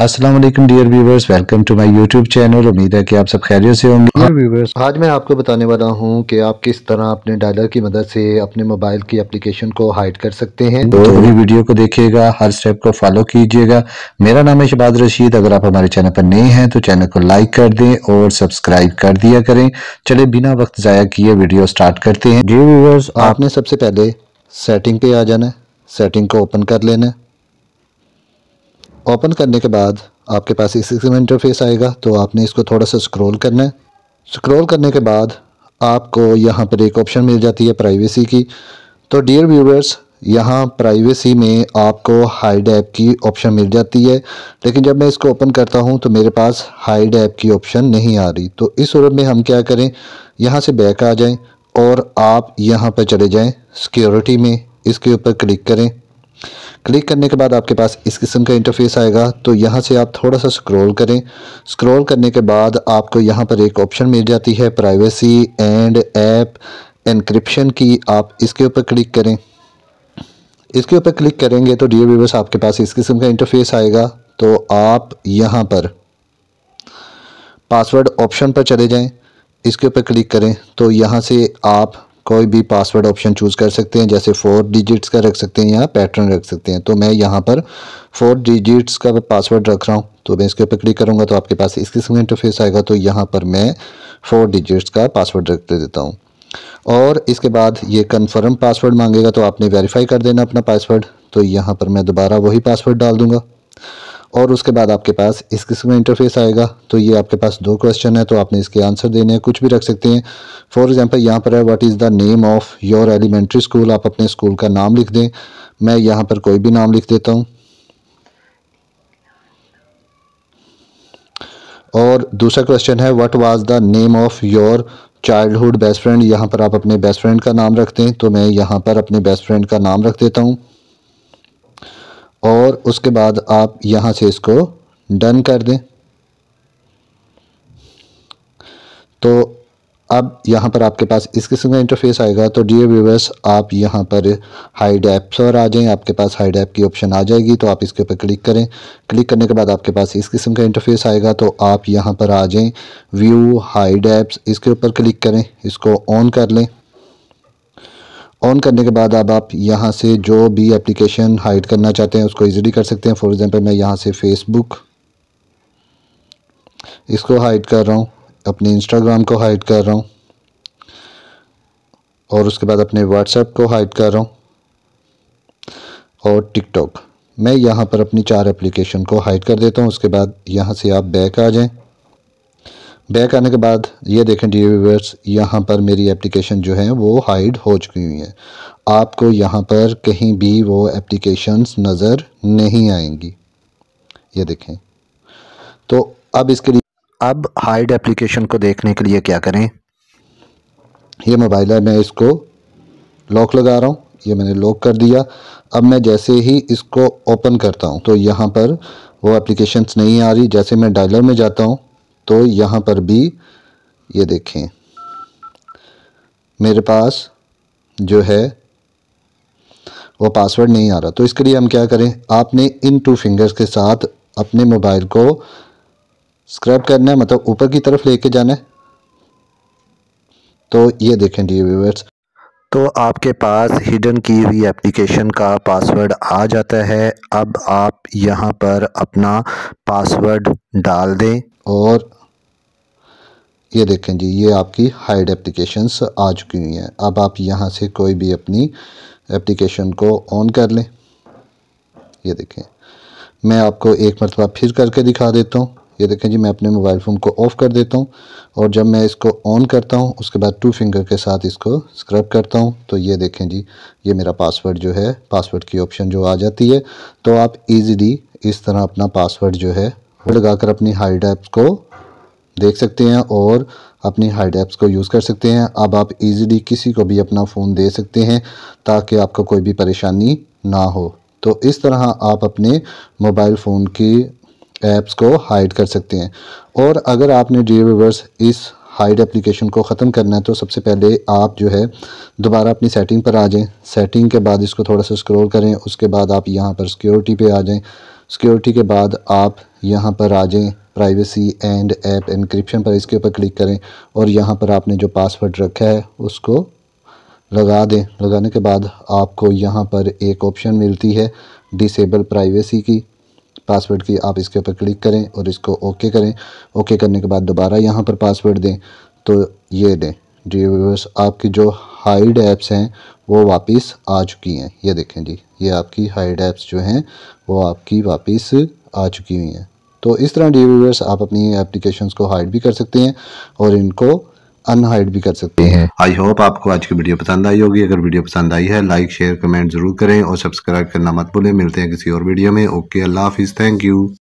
अस्सलाम वालेकुम dear viewers welcome to my YouTube channel उम्मीद है कि आप सब खैरियत से होंगे डियर व्यूवर्स आज मैं आपको बताने वाला हूं कि आप किस तरह अपने डायलर की मदद से अपने मोबाइल की एप्लीकेशन को हाइड कर सकते हैं तो पूरी वीडियो को देखिएगा हर स्टेप को फॉलो कीजिएगा मेरा नाम है शबाज रशीद अगर आप हमारे चैनल पर नए हैं तो चैनल को लाइक कर दें और सब्सक्राइब कर दिया करें चले बिना वक्त ज़ाया किए वीडियो स्टार्ट करते हैं डियर व्यूवर्स आपने सबसे पहले सेटिंग पे आ जाना है सेटिंग को ओपन कर लेना है ओपन करने के बाद आपके पास इस सिस्टम इंटरफेस आएगा तो आपने इसको थोड़ा सा स्क्रॉल करना है स्क्रॉल करने के बाद आपको यहाँ पर एक ऑप्शन मिल जाती है प्राइवेसी की तो डियर व्यूवर्स यहाँ प्राइवेसी में आपको हाइड ऐप की ऑप्शन मिल जाती है लेकिन जब मैं इसको ओपन करता हूँ तो मेरे पास हाइड ऐप की ऑप्शन नहीं आ रही तो इस सूरत में हम क्या करें यहाँ से बैक आ जाएं और आप यहाँ पर चले जाएं सिक्योरिटी में इसके ऊपर क्लिक करें क्लिक करने के बाद आपके पास इस किस्म का इंटरफेस आएगा तो यहाँ से आप थोड़ा सा स्क्रॉल करें स्क्रॉल करने के बाद आपको यहाँ पर एक ऑप्शन मिल जाती है प्राइवेसी एंड ऐप एनक्रिप्शन की आप इसके ऊपर क्लिक करें इसके ऊपर क्लिक करेंगे तो डी व्यूवर्स आपके पास इस किस्म का इंटरफेस आएगा तो आप यहाँ पर पासवर्ड ऑप्शन पर चले जाएँ इसके ऊपर क्लिक करें तो यहाँ से आप कोई भी पासवर्ड ऑप्शन चूज़ कर सकते हैं जैसे फोर डिजिट्स का रख सकते हैं या पैटर्न रख सकते हैं तो मैं यहाँ पर फोर डिजिट्स का पासवर्ड रख रहा हूँ तो मैं इसके ऊपर क्लिक करूँगा तो आपके पास इस किस्म का इंटरफेस आएगा तो यहाँ पर मैं फोर डिजिट्स का पासवर्ड रख दे देता हूँ और इसके बाद ये कन्फर्म पासवर्ड मांगेगा तो आपने वेरीफाई कर देना अपना पासवर्ड तो यहाँ पर मैं दोबारा वही पासवर्ड डाल दूँगा और उसके बाद आपके पास इस किस्म का इंटरफेस आएगा तो ये आपके पास दो क्वेश्चन है तो आपने इसके आंसर देने हैं कुछ भी रख सकते हैं फॉर एग्जांपल यहाँ पर है what is the name of your elementary school आप अपने स्कूल का नाम लिख दें मैं यहाँ पर कोई भी नाम लिख देता हूँ और दूसरा क्वेश्चन है what was the name of your childhood best friend यहाँ पर आप अपने बेस्ट फ्रेंड का नाम रखते हैं तो मैं यहाँ पर अपने बेस्ट फ्रेंड का नाम रख देता हूँ और उसके बाद आप यहाँ से इसको डन कर दें तो अब यहाँ पर आपके पास इस किस्म का इंटरफेस आएगा तो डी व्यूवर्स आप यहाँ पर हाई डैप पर आ जाएं आपके पास हाई डैप की ऑप्शन आ जाएगी तो आप इसके ऊपर क्लिक करें क्लिक करने के बाद आपके पास इस किस्म का इंटरफेस आएगा तो आप यहाँ पर आ जाएं व्यू हाई डैप्स इसके ऊपर क्लिक करें इसको ऑन कर लें ऑन करने के बाद अब आप यहाँ से जो भी एप्लीकेशन हाइड करना चाहते हैं उसको इजीली कर सकते हैं फॉर एग्ज़ाम्पल मैं यहाँ से फेसबुक इसको हाइड कर रहा हूँ अपने इंस्टाग्राम को हाइड कर रहा हूँ और उसके बाद अपने व्हाट्सएप को हाइड कर रहा हूँ और टिकटॉक मैं यहाँ पर अपनी चार एप्लीकेशन को हाइड कर देता हूँ उसके बाद यहाँ से आप बैक आ जाएं बैक आने के बाद ये देखें डी व्यूवर्स यहाँ पर मेरी एप्लीकेशन जो है वो हाइड हो चुकी हुई है आपको यहाँ पर कहीं भी वो एप्लीकेशंस नज़र नहीं आएंगी ये देखें तो अब इसके लिए अब हाइड एप्लीकेशन को देखने के लिए क्या करें ये मोबाइल है मैं इसको लॉक लगा रहा हूँ ये मैंने लॉक कर दिया अब मैं जैसे ही इसको ओपन करता हूँ तो यहाँ पर वो एप्लीकेशंस नहीं आ रही जैसे मैं डायलर में जाता हूँ तो यहाँ पर भी ये देखें मेरे पास जो है वो पासवर्ड नहीं आ रहा तो इसके लिए हम क्या करें आपने इन टू फिंगर्स के साथ अपने मोबाइल को स्क्रब करना है मतलब ऊपर की तरफ लेके जाना है तो ये देखें डी व्यूवर्स तो आपके पास हिडन की हुई एप्लीकेशन का पासवर्ड आ जाता है अब आप यहाँ पर अपना पासवर्ड डाल दें और ये देखें जी ये आपकी हाइड एप्लीकेशंस आ चुकी हुई हैं अब आप यहाँ से कोई भी अपनी एप्लीकेशन को ऑन कर लें ये देखें मैं आपको एक मरतबा फिर करके दिखा देता हूँ ये देखें जी मैं अपने मोबाइल फ़ोन को ऑफ़ कर देता हूँ और जब मैं इसको ऑन करता हूँ उसके बाद टू फिंगर के साथ इसको स्क्रब करता हूँ तो ये देखें जी ये मेरा पासवर्ड जो है पासवर्ड की ऑप्शन जो आ जाती है तो आप इजीली इस तरह अपना पासवर्ड जो है लगाकर अपनी हाइड ऐप को देख सकते हैं और अपनी हाइड ऐप्स को यूज़ कर सकते हैं अब आप इजीली किसी को भी अपना फ़ोन दे सकते हैं ताकि आपको कोई भी परेशानी ना हो तो इस तरह आप अपने मोबाइल फ़ोन की ऐप्स को हाइड कर सकते हैं और अगर आपने डी रिवर्स इस हाइड एप्लीकेशन को ख़त्म करना है तो सबसे पहले आप जो है दोबारा अपनी सेटिंग पर आ जाएं सेटिंग के बाद इसको थोड़ा सा स्क्रॉल करें उसके बाद आप यहाँ पर सिक्योरिटी पे आ जाएं सिक्योरिटी के बाद आप यहाँ पर आ जाएं प्राइवेसी एंड ऐप इनक्रिप्शन पर इसके ऊपर क्लिक करें और यहाँ पर आपने जो पासवर्ड रखा है उसको लगा दें लगाने के बाद आपको यहाँ पर एक ऑप्शन मिलती है डिसेबल प्राइवेसी की पासवर्ड की आप इसके ऊपर क्लिक करें और इसको ओके करें ओके करने के बाद दोबारा यहाँ पर पासवर्ड दें तो ये दें जी व्यूवर्स आपकी जो हाइड ऐप्स हैं वो वापस आ चुकी हैं ये देखें जी ये आपकी हाइड ऐप्स जो हैं वो आपकी वापस आ चुकी हुई हैं तो इस तरह डी व्यूवर्स आप अपनी एप्लीकेशन को हाइड भी कर सकते हैं और इनको अनहाइड भी कर सकते हैं आई होप आपको आज की वीडियो पसंद आई होगी अगर वीडियो पसंद आई है लाइक शेयर कमेंट जरूर करें और सब्सक्राइब करना मत भूलें मिलते हैं किसी और वीडियो में ओके अल्लाह हाफिज़ थैंक यू